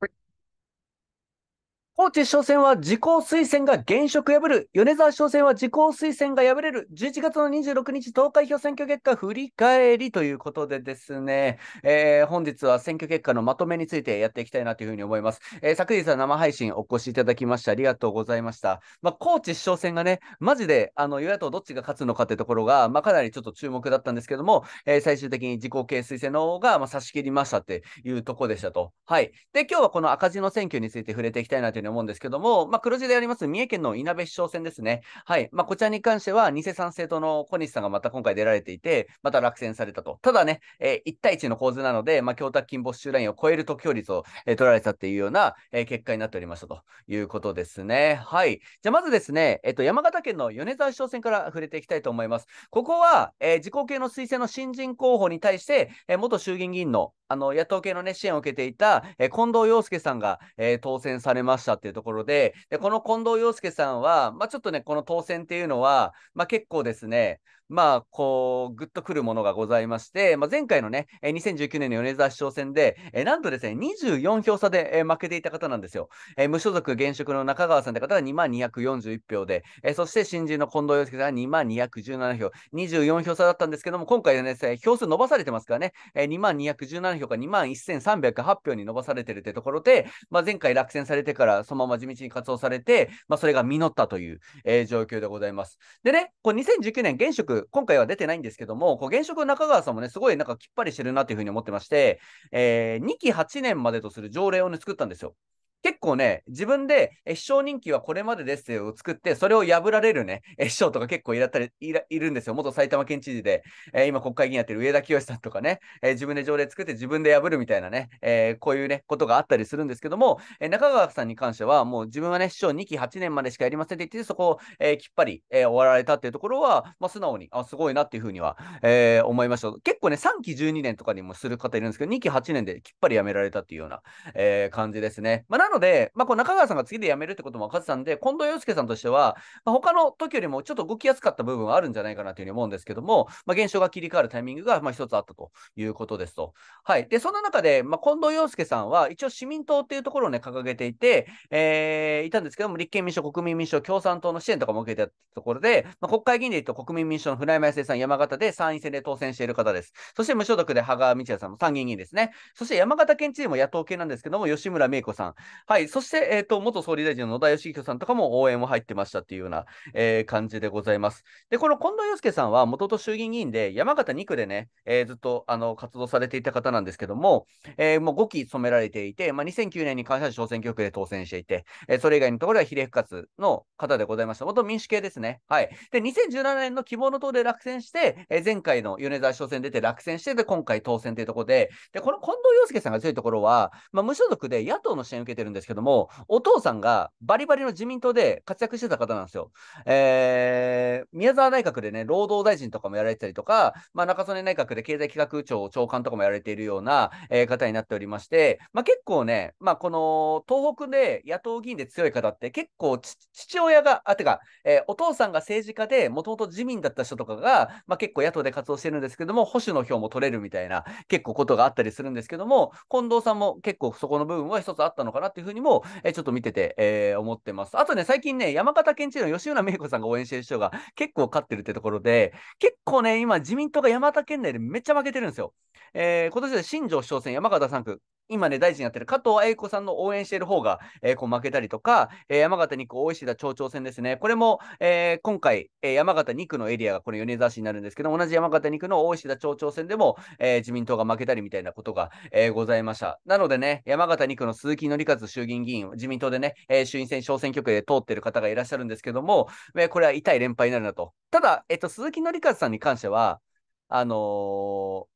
Great. 高知商選は自公推薦が現職破る、米沢商選は自公推薦が破れる、11月の26日投開票選挙結果振り返りということでですね、えー、本日は選挙結果のまとめについてやっていきたいなというふうに思います。えー、昨日は生配信お越しいただきましてありがとうございました。まあ、高知商選がね、マジであの与野党どっちが勝つのかってところが、まあ、かなりちょっと注目だったんですけども、えー、最終的に自公系推薦の方が、まあ、差し切りましたっていうとこでしたと。はい。で、今日はこの赤字の選挙について触れていきたいなというふうに思います。思うんですけども、まあ、黒字であります三重県の稲部市長選ですね。はい。まあ、こちらに関しては、偽参政党の小西さんがまた今回出られていて、また落選されたと。ただね、えー、1対1の構図なので、まあ、供託金没収ラインを超える得票率を、えー、取られたっていうような、えー、結果になっておりましたということですね。はい。じゃあ、まずですね、えっ、ー、と、山形県の米沢市長選から触れていきたいと思います。ここは、えー、自公系の推薦の新人候補に対して、えー、元衆議院議員の、あの、野党系のね、支援を受けていた、えー、近藤洋介さんが、えー、当選されましたってっていうところで、でこの近藤洋介さんは、まあ、ちょっとね、この当選っていうのは、まあ、結構ですね、まあ、こう、ぐっとくるものがございまして、まあ、前回のね、えー、2019年の米沢市長選で、えー、なんとですね、24票差で、えー、負けていた方なんですよ。えー、無所属現職の中川さんって方が2万241票で、えー、そして新人の近藤洋介さんが2万217票、24票差だったんですけども、今回はね、票数伸ばされてますからね、えー、2万217票か2万1308票に伸ばされてるってところで、まあ、前回落選されてからそのまま地道に活動されて、まあ、それが実ったという、えー、状況でございます。でね、こう2019年現職今回は出てないんですけども、こう現職中川さんもね、すごいなんかきっぱりしてるなというふうに思ってまして、えー、2期8年までとする条例を、ね、作ったんですよ。結構ね、自分で、え、師匠人気はこれまでですを作って、それを破られるね、え、師匠とか結構いらったりいらいるんですよ。元埼玉県知事で、え今国会議員やってる上田清さんとかね、え自分で条例作って自分で破るみたいなね、えこういうね、ことがあったりするんですけども、え中川さんに関しては、もう自分はね、師匠2期8年までしかやりませんって言って、そこを、えきっぱり、え終わられたっていうところは、まあ、素直に、あ、すごいなっていうふうには、え思いました。結構ね、3期12年とかにもする方いるんですけど、2期8年できっぱり辞められたっていうような、え感じですね。まあ、なのので、まあ、こう中川さんが次で辞めるってことも分かってたんで、近藤洋介さんとしては、まあ、他の時よりもちょっと動きやすかった部分はあるんじゃないかなというふうに思うんですけども、まあ、現象が切り替わるタイミングが、まあ、一つあったということですと。はい。で、そんな中で、まあ、近藤洋介さんは、一応市民党っていうところをね、掲げていて、えー、いたんですけども、立憲民主党、国民民主党、共産党の支援とかも受けてたところで、まあ、国会議員で言うと国民民主党の船山康生さん、山形で参院選で当選している方です。そして無所属で羽賀道也さんも参議院議員ですね。そして山形県知事も野党系なんですけども、吉村芽衣子さん。はい、そして、えーと、元総理大臣の野田義彦さんとかも応援も入ってましたというような、えー、感じでございます。で、この近藤洋介さんは、もとと衆議院議員で、山形2区でね、えー、ずっとあの活動されていた方なんですけども、えー、もう5期務められていて、まあ、2009年に関西小選挙区で当選していて、えそれ以外のところは比例復活の方でございました。元民主系ですね。はい。で、2017年の希望の党で落選して、え前回の米沢市長選出て落選して、で、今回当選というところで、で、この近藤洋介さんが強いところは、まあ、無所属で野党の支援を受けてるるんですけども、お父さんがバリバリの自民党で活躍してた方なんですよ。えー、宮沢内閣でね、労働大臣とかもやられてたりとか、まあ、中曽根内閣で経済企画庁長官とかもやられているような、えー、方になっておりまして、まあ、結構ね、まあ、この東北で野党議員で強い方って結構父親が、あ、てか、えー、お父さんが政治家でもともと自民だった人とかが、まあ、結構野党で活動してるんですけども、保守の票も取れるみたいな結構ことがあったりするんですけども、近藤さんも結構そこの部分は一つあったのかなってっていうふうにも、えー、ちょっと見てて、えー、思ってます。あとね、最近ね、山形県知事の吉浦芽子さんが応援してる人が結構勝ってるってところで、結構ね、今、自民党が山形県内でめっちゃ負けてるんですよ。えー、今年で新庄市長選、山形3区、今ね、大臣やってる加藤愛子さんの応援している方が、えー、こう負けたりとか、えー、山形2区大石田町長選ですね。これも、えー、今回、え山形2区のエリアがこの米沢市になるんですけど、同じ山形2区の大石田町長選でも、え自民党が負けたりみたいなことが、えございました。なのでね、山形2区の鈴木紀和衆議院議員、自民党でね、え衆院選小選挙区で通ってる方がいらっしゃるんですけども、えこれは痛い連敗になるなと。ただ、えっと、鈴木紀和さんに関しては、あの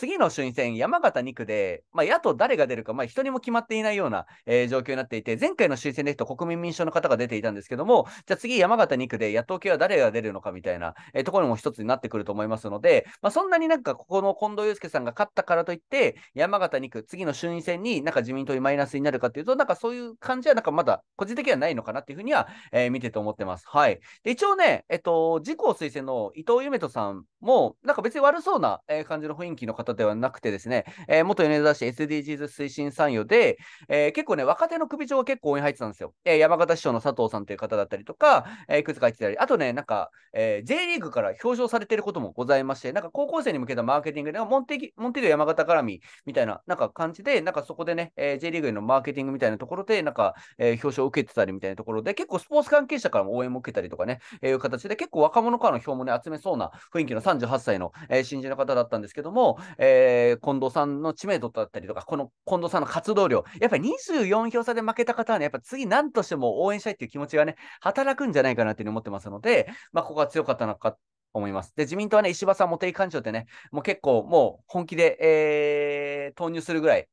次の衆院選、山形2区で、まあ、野党誰が出るか、まあ、一も決まっていないような、えー、状況になっていて、前回の衆院選で言うと国民民主党の方が出ていたんですけども、じゃあ次、山形2区で野党系は誰が出るのかみたいな、えー、ところも一つになってくると思いますので、まあ、そんなになんかここの近藤祐介さんが勝ったからといって、山形2区、次の衆院選になんか自民党にマイナスになるかっていうと、なんかそういう感じは、なんかまだ個人的にはないのかなっていうふうには、えー、見てて思ってます。はい。で、一応ね、えっと、自公推薦の伊藤夢人さんも、なんか別に悪そうな、えー、感じの雰囲気の方方ではなくてですね、えー、元米沢市 SDGs 推進参与で、えー、結構ね、若手の首長が結構応援入ってたんですよ。えー、山形市長の佐藤さんという方だったりとか、えいくつか入ってたり、あとね、なんか、え J リーグから表彰されてることもございまして、なんか高校生に向けたマーケティングで、モンテギモンテギ山形絡みみたいな、なんか感じで、なんかそこでね、え J リーグへのマーケティングみたいなところで、なんか、え表彰を受けてたりみたいなところで、結構スポーツ関係者からも応援も受けたりとかね、えいう形で、結構若者からの票もね、集めそうな雰囲気の38歳の、え新人の方だったんですけども、えー、近藤さんの知名度だったりとか、この近藤さんの活動量、やっぱり24票差で負けた方はね、やっぱ次何としても応援したいっていう気持ちがね、働くんじゃないかなっていうふうに思ってますので、まあ、ここは強かったのか思います。で、自民党はね、石破さん、茂木幹事長ってね、もう結構もう本気で、えー、投入するぐらい、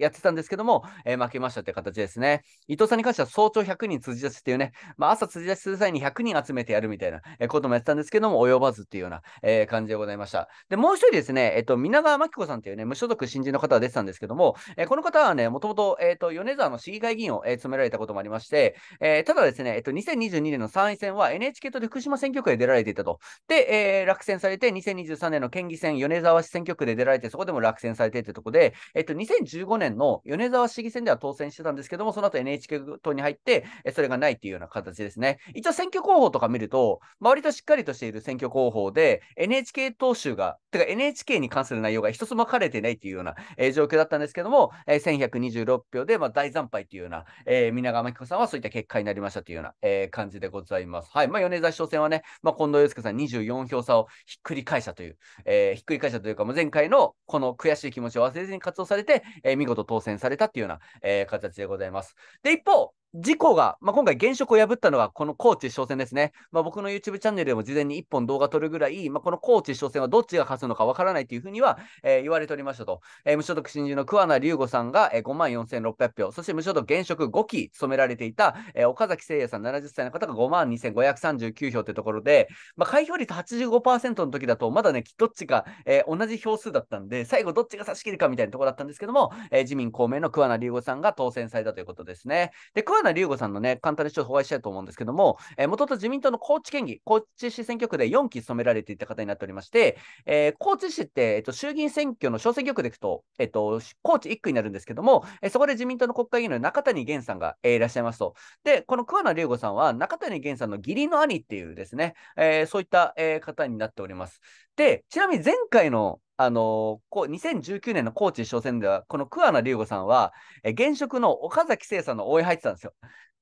やってたんですけども、えー、負けましたって形ですね。伊藤さんに関しては早朝100人辻出しっていうね、まあ、朝辻出しする際に100人集めてやるみたいなこともやってたんですけども、及ばずっていうような、えー、感じでございました。で、もう一人ですね、えっ、ー、と、皆川真紀子さんっていうね、無所属新人の方が出てたんですけども、えこの方はね、もともと、えっ、と、米沢の市議会議員を、え務められたこともありまして、えただですね、えっ、と、2022年の参院選は NHK と福島選挙区で出られていたと。で、え落選されて、2023年の県議選、米沢市選挙区で出られて、そこでも落選されてってとこで、えっ、と、2015年年の米沢市議選では当選してたんですけども、その後 NHK 党に入って、えそれがないっていうような形ですね。一応選挙候補とか見ると、まあ、割としっかりとしている選挙候補で、NHK 党首が、てか NHK に関する内容が一つも書かれてないっていうような、えー、状況だったんですけども、えー、1126票で、まあ、大惨敗っていうような、えー、皆川真紀子さんはそういった結果になりましたというような、えー、感じでございます。はい。まあ、米沢市長選はね、まあ、近藤祐介さん24票差をひっくり返したという、えー、ひっくり返したというか、も前回のこの悔しい気持ちを忘れずに活動されて、えー、見事当選されたっていうような、えー、形でございます。で、一方、事故が、まあ、今回現職を破ったのはこの高知商戦ですね。まあ、僕の YouTube チャンネルでも事前に1本動画撮るぐらい、まあ、この高知商戦はどっちが勝つのかわからないというふうには、えー、言われておりましたと。えー、無所属新人の桑名隆吾さんが、えー、5万4600票、そして無所属現職5期務められていた、えー、岡崎誠也さん70歳の方が5万2539票というところで、まあ、開票率85%の時だと、まだね、どっちが、えー、同じ票数だったんで、最後どっちが差し切るかみたいなところだったんですけども、えー、自民公明の桑名隆吾さんが当選されたということですね。で桑原田龍吾さんのね、簡単にちょっとお会いしたいと思うんですけども、えー、元と自民党の高知県議、高知市選挙区で4期務められていた方になっておりまして、えー、高知市って、えっと、衆議院選挙の小選挙区でいくと、えっと、高知1区になるんですけども、えー、そこで自民党の国会議員の中谷源さんが、えー、いらっしゃいますと。で、この桑名隆吾さんは、中谷源さんの義理の兄っていうですね、えー、そういった、えー、方になっております。で、ちなみに前回のあのこう2019年の高知初戦では、この桑名龍吾さんは、え現職の岡崎誠さんの応援入ってたんですよ。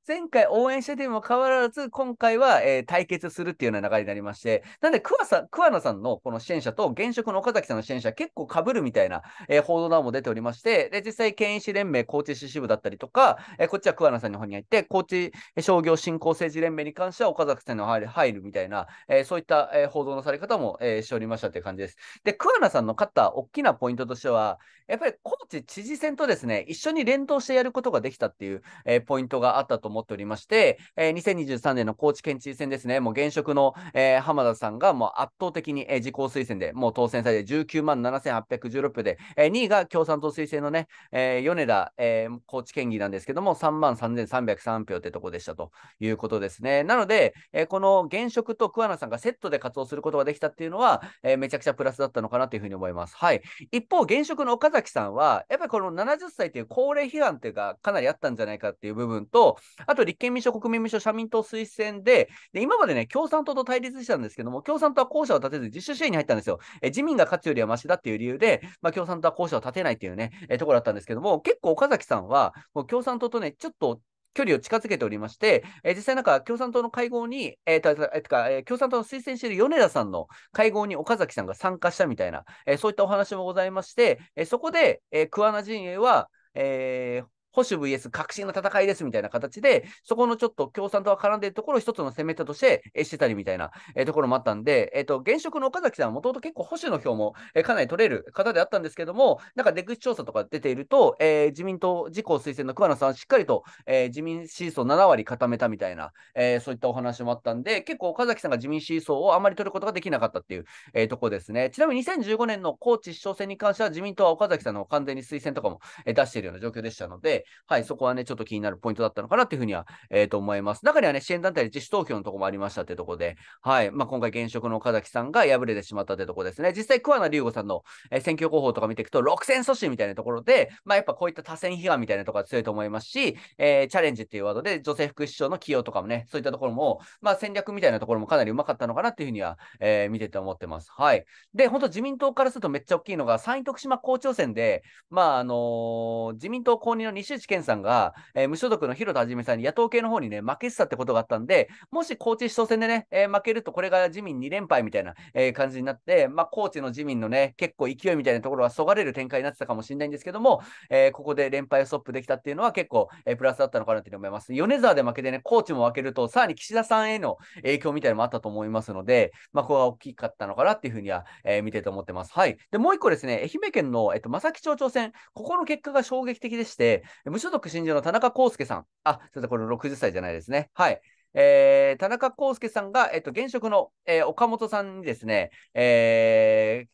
前回応援してても変わらず、今回は、えー、対決するっていうような流れになりまして、なんで桑さ桑名さんのこの支援者と現職の岡崎さんの支援者、結構かぶるみたいな、えー、報道なども出ておりまして、で、実際、県医師連盟高知市支部だったりとか、えー、こっちは桑名さんの方に入って、高知商業振興政治連盟に関しては岡崎さんの方に入るみたいな、えそういった、え報道のされ方も、えしておりましたという感じです。で、桑名さんの勝った大きなポイントとしては、やっぱり高知知事選とですね、一緒に連動してやることができたっていう、えポイントがあったと思思っておりまして、えー、2023年の高知県知事選ですね、もう現職の、えー、浜田さんがもう圧倒的に、えー、自公推薦でもう当選されて19万7816票で、えー、2位が共産党推薦のね、えー、米田、えー、高知県議なんですけども、3万3303票ってとこでしたということですね。なので、えー、この現職と桑名さんがセットで活動することができたっていうのは、えー、めちゃくちゃプラスだったのかなというふうに思います。はい。一方、現職の岡崎さんは、やっぱりこの70歳という高齢批判というか、かなりあったんじゃないかっていう部分と、あと立憲民主党、国民民主党、社民党推薦で、で今までね、共産党と対立したんですけども、共産党は校舎を建てず自主主義に入ったんですよ。え自民が勝つよりはましだっていう理由で、まあ、共産党は校舎を建てないっていうね、えところだったんですけども、結構岡崎さんは、もう共産党とね、ちょっと距離を近づけておりまして、えー、実際なんか共産党の会合に、えーとえーかえー、共産党の推薦している米田さんの会合に岡崎さんが参加したみたいな、えー、そういったお話もございまして、えー、そこで、えー、桑名陣営は、えー、保守 VS 革新の戦いですみたいな形で、そこのちょっと共産党が絡んでいるところを一つの攻め手としてしてたりみたいな、えー、ところもあったんで、えっ、ー、と、現職の岡崎さんはもともと結構保守の票も、えー、かなり取れる方であったんですけども、なんか出口調査とか出ていると、えー、自民党自公推薦の桑名さんはしっかりと、えー、自民支持層7割固めたみたいな、えー、そういったお話もあったんで、結構岡崎さんが自民支持層をあまり取ることができなかったっていう、えー、ところですね。ちなみに2015年の高知市長選に関しては自民党は岡崎さんの完全に推薦とかも、えー、出しているような状況でしたので、はい、そこはね、ちょっと気になるポイントだったのかなっていうふうには、えー、と思います。中にはね、支援団体で自主投票のとこもありましたってとこで、はい、まあ、今回現職の岡崎さんが敗れてしまったってとこですね。実際、桑名龍吾さんの、えー、選挙候補とか見ていくと、6000阻止みたいなところで、まあ、やっぱこういった多選批判みたいなところが強いと思いますし、えー、チャレンジっていうワードで女性副首相の起用とかもね、そういったところも、まあ、戦略みたいなところもかなりうまかったのかなっていうふうには、えー、見てて思ってます。はい。で、本当自民党からするとめっちゃ大きいのが、山陰徳島校長選で、まあ、あのー、自民党公認の西石内健さんが、えー、無所属の広田一さんに野党系の方にね、負けてたってことがあったんで、もし高知市長選でね、えー、負けるとこれが自民2連敗みたいな、えー、感じになって、まあ、高知の自民のね、結構勢いみたいなところはそがれる展開になってたかもしれないんですけども、えー、ここで連敗をストップできたっていうのは結構、えー、プラスだったのかなというに思います。米沢で負けてね、高知も負けると、さらに岸田さんへの影響みたいなのもあったと思いますので、まあ、ここが大きかったのかなっていうふうには、えー、見てて思ってます。はい。で、もう一個ですね、愛媛県の、えっと、正木町長選、ここの結果が衝撃的でして、無所属新人の田中康介さん。あ、ょっとこれ60歳じゃないですね。はい。えー、田中康介さんが、えっと、現職の、えー、岡本さんにですね、えー、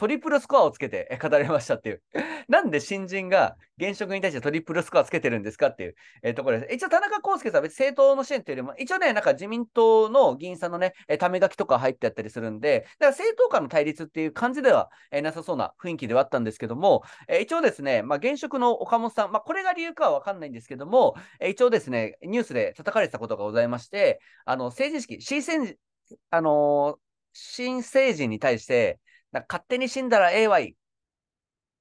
トリプルスコアをつけて語られましたっていう。なんで新人が現職に対してトリプルスコアつけてるんですかっていう、えー、ところです。一応、田中康介さんは別に政党の支援というよりも、一応ね、なんか自民党の議員さんのね、えため書きとか入ってあったりするんで、だから政党間の対立っていう感じでは、えー、なさそうな雰囲気ではあったんですけども、えー、一応ですね、まあ、現職の岡本さん、まあ、これが理由かはわかんないんですけども、えー、一応ですね、ニュースで叩かれてたことがございまして、あの、成人式、新成あの新成人に対して、勝手に死んだらええわい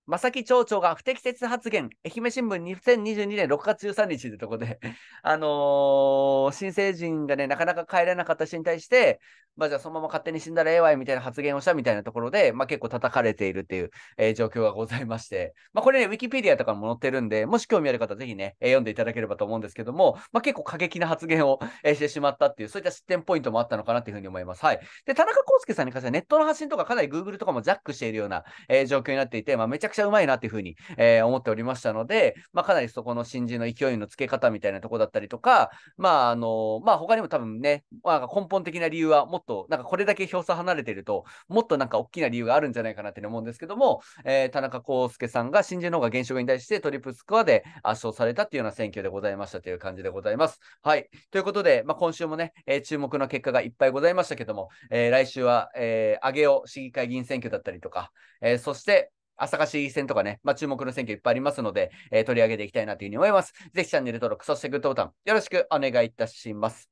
正木町長が不適切発言、愛媛新聞2022年6月13日というところで あのー、新成人がね、なかなか帰れなかった人に対して、まあじゃあそのまま勝手に死んだらええわいみたいな発言をしたみたいなところで、まあ結構叩かれているっていう、えー、状況がございまして、まあこれね、ウィキペディアとかも載ってるんで、もし興味ある方ぜひね、えー、読んでいただければと思うんですけども、まあ結構過激な発言を、えー、してしまったっていう、そういった失点ポイントもあったのかなというふうに思います。はい。で、田中康介さんに関してはネットの発信とかかなり Google とかもジャックしているような、えー、状況になっていて、まあめちゃくちゃちゃうまいなっていうふうに、えー、思っておりましたので、まあ、かなりそこの新人の勢いのつけ方みたいなとこだったりとか、まああのまあ、他にも多分ね、まあ、根本的な理由はもっと、なんかこれだけ票差離れてると、もっとなんか大きな理由があるんじゃないかなって思うんですけども、えー、田中康介さんが新人の方が現職に対してトリプルスコアで圧勝されたっていうような選挙でございましたという感じでございます。はい。ということで、まあ、今週もね、えー、注目の結果がいっぱいございましたけども、えー、来週は、えー、上尾市議会議員選挙だったりとか、えー、そして、朝霞市戦とかね、まあ、注目の選挙いっぱいありますので、えー、取り上げていきたいなというふうに思います。ぜひチャンネル登録、そしてグッドボタンよろしくお願いいたします。